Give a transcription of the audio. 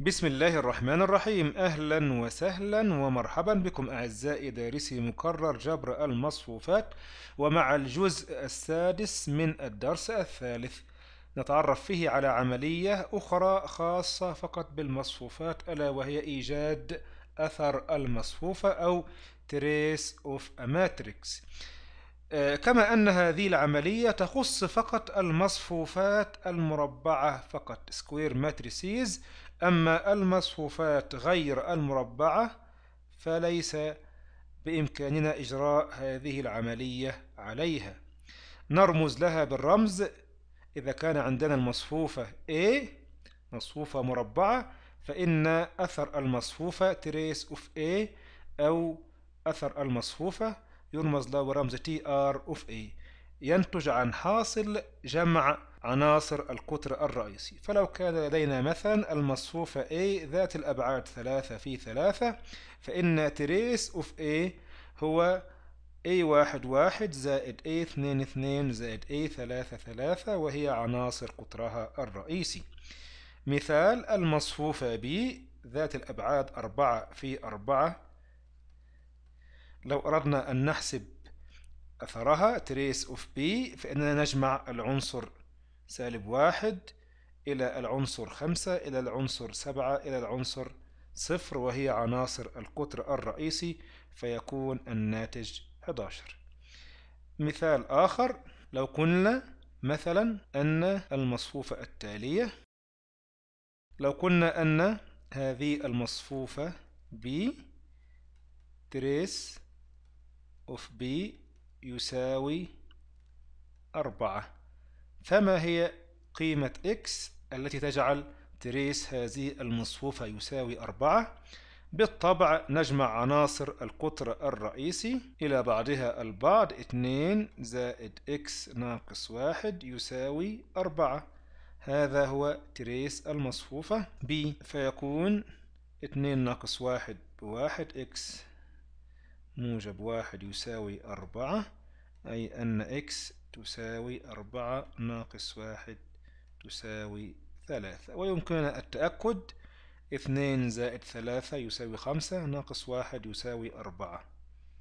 بسم الله الرحمن الرحيم أهلا وسهلا ومرحبا بكم أعزائي دارسي مكرر جبر المصفوفات ومع الجزء السادس من الدرس الثالث نتعرف فيه على عملية أخرى خاصة فقط بالمصفوفات ألا وهي إيجاد أثر المصفوفة أو تريس أوف a matrix آه، كما أن هذه العملية تخص فقط المصفوفات المربعة فقط سكوير ماتريسيز أما المصفوفات غير المربعة فليس بإمكاننا إجراء هذه العملية عليها نرمز لها بالرمز إذا كان عندنا المصفوفة A مصفوفة مربعة فإن أثر المصفوفة تريس اوف A أو أثر المصفوفة يرمز له برمز تي ار اوف اي ينتج عن حاصل جمع عناصر القطر الرئيسي فلو كان لدينا مثلا المصفوفة A ذات الأبعاد 3 في 3 فإن تريس أوف A هو A11 زائد A22 زائد A33 وهي عناصر قطرها الرئيسي مثال المصفوفة B ذات الأبعاد 4 في 4 لو أردنا أن نحسب أثرها تريس اوف بي فإننا نجمع العنصر سالب واحد إلى العنصر خمسة إلى العنصر سبعة إلى العنصر صفر وهي عناصر القطر الرئيسي فيكون الناتج 11 مثال آخر لو قلنا مثلا أن المصفوفة التالية لو قلنا أن هذه المصفوفة ب تريس of B يساوي أربعة فما هي قيمة X التي تجعل تريس هذه المصفوفة يساوي أربعة بالطبع نجمع عناصر القطر الرئيسي إلى بعضها البعض 2 زائد x ناقص 1 يساوي 4 هذا هو تريس المصفوفة B فيكون 2 ناقص 1 بواحد x موجب واحد يساوي أربعة أي أن x تساوي أربعة ناقص واحد تساوي ثلاثة ويمكننا التأكد اثنين زائد ثلاثة يساوي خمسة ناقص واحد يساوي أربعة